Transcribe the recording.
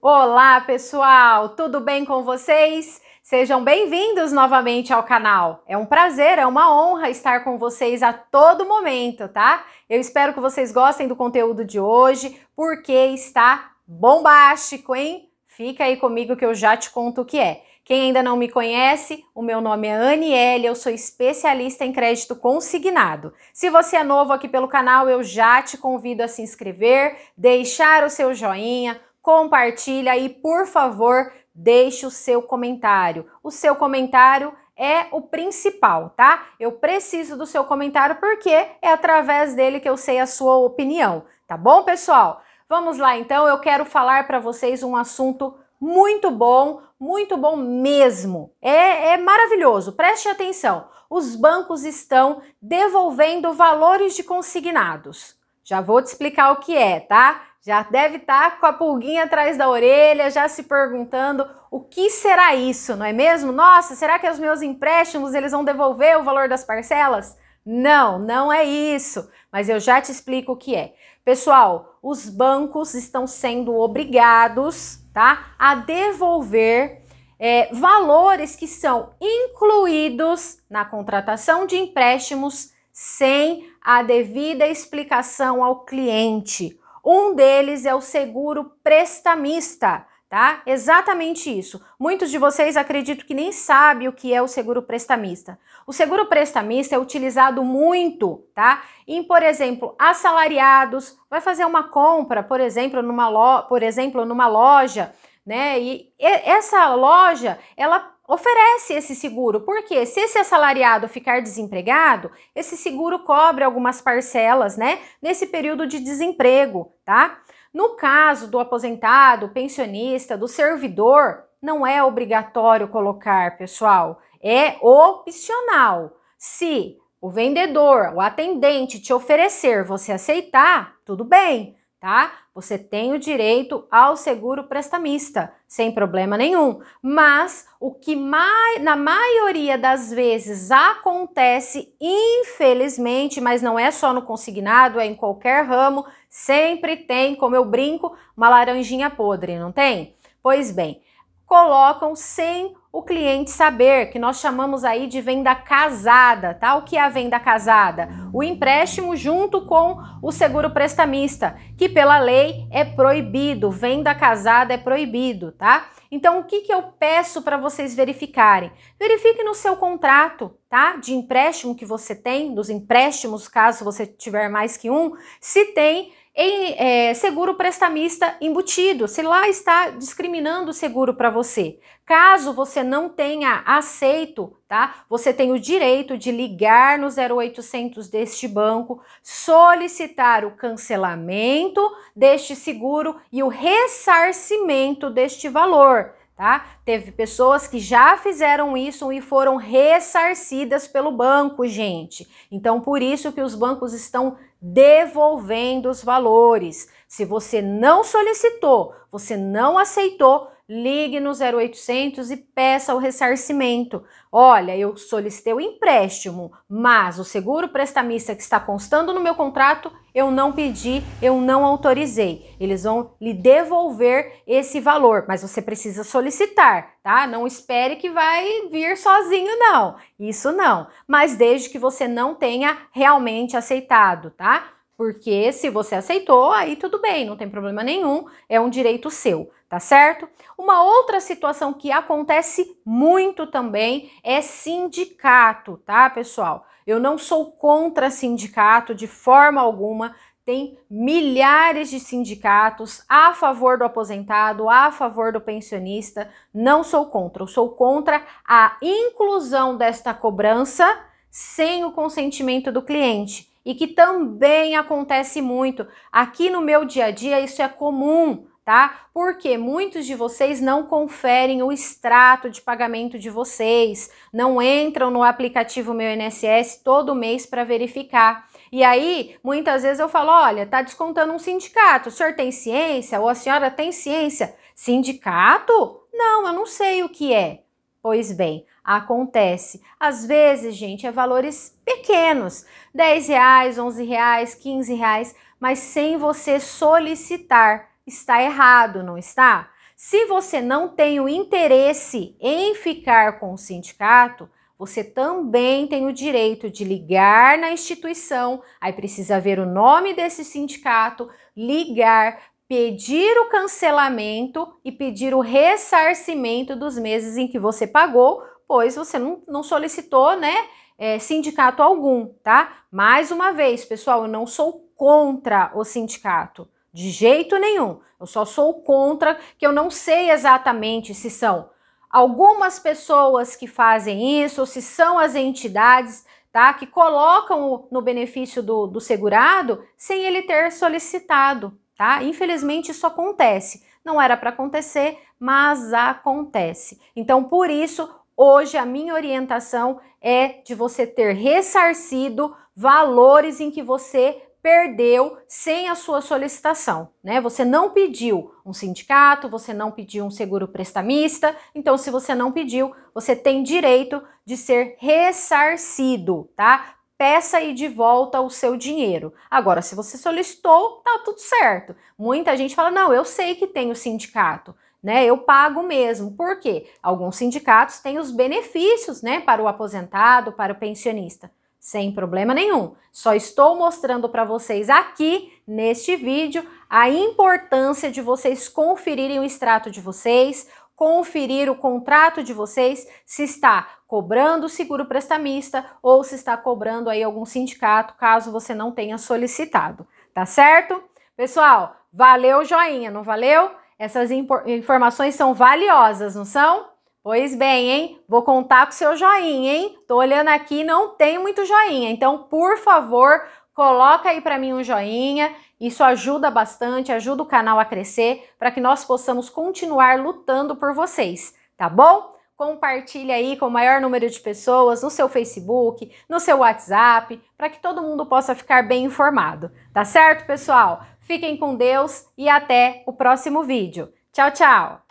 Olá, pessoal! Tudo bem com vocês? Sejam bem-vindos novamente ao canal. É um prazer, é uma honra estar com vocês a todo momento, tá? Eu espero que vocês gostem do conteúdo de hoje, porque está bombástico, hein? Fica aí comigo que eu já te conto o que é. Quem ainda não me conhece, o meu nome é Aniele, eu sou especialista em crédito consignado. Se você é novo aqui pelo canal, eu já te convido a se inscrever, deixar o seu joinha, compartilha e, por favor, deixe o seu comentário. O seu comentário é o principal, tá? Eu preciso do seu comentário porque é através dele que eu sei a sua opinião, tá bom, pessoal? Vamos lá, então, eu quero falar para vocês um assunto muito bom, muito bom mesmo. É, é, maravilhoso, preste atenção. Os bancos estão devolvendo valores de consignados. Já vou te explicar o que é, tá? Já deve estar tá com a pulguinha atrás da orelha, já se perguntando o que será isso, não é mesmo? Nossa, será que é os meus empréstimos eles vão devolver o valor das parcelas? Não, não é isso, mas eu já te explico o que é. Pessoal, os bancos estão sendo obrigados, tá, a devolver é, valores que são incluídos na contratação de empréstimos sem a devida explicação ao cliente. Um deles é o seguro prestamista, tá? Exatamente isso. Muitos de vocês acredito que nem sabem o que é o seguro prestamista. O seguro prestamista é utilizado muito, tá? Em, por exemplo, assalariados, vai fazer uma compra, por exemplo, numa, lo por exemplo, numa loja, né? E essa loja, ela oferece esse seguro, porque se esse assalariado ficar desempregado, esse seguro cobre algumas parcelas, né, nesse período de desemprego, tá? No caso do aposentado, pensionista, do servidor, não é obrigatório colocar, pessoal, é opcional. Se o vendedor, o atendente te oferecer, você aceitar, tudo bem tá? Você tem o direito ao seguro prestamista, sem problema nenhum. Mas o que mai, na maioria das vezes acontece, infelizmente, mas não é só no consignado, é em qualquer ramo, sempre tem, como eu brinco, uma laranjinha podre, não tem? Pois bem, colocam sem o cliente saber, que nós chamamos aí de venda casada, tá? O que é a venda casada? O empréstimo junto com o seguro prestamista, que pela lei é proibido, venda casada é proibido, tá? Então, o que, que eu peço para vocês verificarem? Verifique no seu contrato, tá? De empréstimo que você tem, dos empréstimos, caso você tiver mais que um, se tem em é, seguro prestamista embutido, se lá está discriminando o seguro para você. Caso você não tenha aceito, tá? Você tem o direito de ligar no 0800 deste banco, solicitar o cancelamento deste seguro e o ressarcimento deste valor. Tá? Teve pessoas que já fizeram isso e foram ressarcidas pelo banco, gente. Então, por isso que os bancos estão devolvendo os valores. Se você não solicitou, você não aceitou, ligue no 0800 e peça o ressarcimento. Olha, eu solicitei o empréstimo, mas o seguro prestamista que está constando no meu contrato, eu não pedi, eu não autorizei. Eles vão lhe devolver esse valor, mas você precisa solicitar, tá? Não espere que vai vir sozinho não. Isso não. Mas desde que você não tenha realmente aceitado, tá? Porque se você aceitou, aí tudo bem, não tem problema nenhum, é um direito seu, tá certo? Uma outra situação que acontece muito também é sindicato, tá, pessoal? Eu não sou contra sindicato de forma alguma, tem milhares de sindicatos a favor do aposentado, a favor do pensionista. Não sou contra, eu sou contra a inclusão desta cobrança sem o consentimento do cliente e que também acontece muito. Aqui no meu dia a dia isso é comum, tá? Porque muitos de vocês não conferem o extrato de pagamento de vocês, não entram no aplicativo Meu INSS todo mês para verificar. E aí, muitas vezes eu falo, olha, tá descontando um sindicato, o senhor tem ciência? Ou a senhora tem ciência? Sindicato? Não, eu não sei o que é. Pois bem, acontece. Às vezes, gente, é valores pequenos, 10 reais, 11 reais, 15 reais, mas sem você solicitar. Está errado, não está? Se você não tem o interesse em ficar com o sindicato, você também tem o direito de ligar na instituição, aí precisa ver o nome desse sindicato, ligar, pedir o cancelamento e pedir o ressarcimento dos meses em que você pagou, pois você não, não solicitou, né, é, sindicato algum, tá? Mais uma vez, pessoal, eu não sou contra o sindicato, de jeito nenhum. Eu só sou contra que eu não sei exatamente se são algumas pessoas que fazem isso, se são as entidades, tá? Que colocam no benefício do, do segurado sem ele ter solicitado tá? Infelizmente isso acontece. Não era para acontecer, mas acontece. Então, por isso, hoje a minha orientação é de você ter ressarcido valores em que você perdeu sem a sua solicitação, né? Você não pediu um sindicato, você não pediu um seguro prestamista, então se você não pediu, você tem direito de ser ressarcido, tá? peça aí de volta o seu dinheiro. Agora, se você solicitou, tá tudo certo. Muita gente fala: não, eu sei que tem o sindicato. Né, eu pago mesmo, porque alguns sindicatos têm os benefícios né, para o aposentado, para o pensionista, sem problema nenhum. Só estou mostrando para vocês aqui neste vídeo a importância de vocês conferirem o extrato de vocês, conferir o contrato de vocês se está cobrando o seguro prestamista ou se está cobrando aí algum sindicato, caso você não tenha solicitado, tá certo? Pessoal, valeu joinha, não valeu? Essas informações são valiosas, não são? Pois bem, hein? Vou contar com seu joinha, hein? Tô olhando aqui, não tem muito joinha. Então, por favor, Coloca aí para mim um joinha, isso ajuda bastante, ajuda o canal a crescer para que nós possamos continuar lutando por vocês, tá bom? Compartilhe aí com o maior número de pessoas no seu Facebook, no seu WhatsApp, para que todo mundo possa ficar bem informado, tá certo, pessoal? Fiquem com Deus e até o próximo vídeo. Tchau, tchau!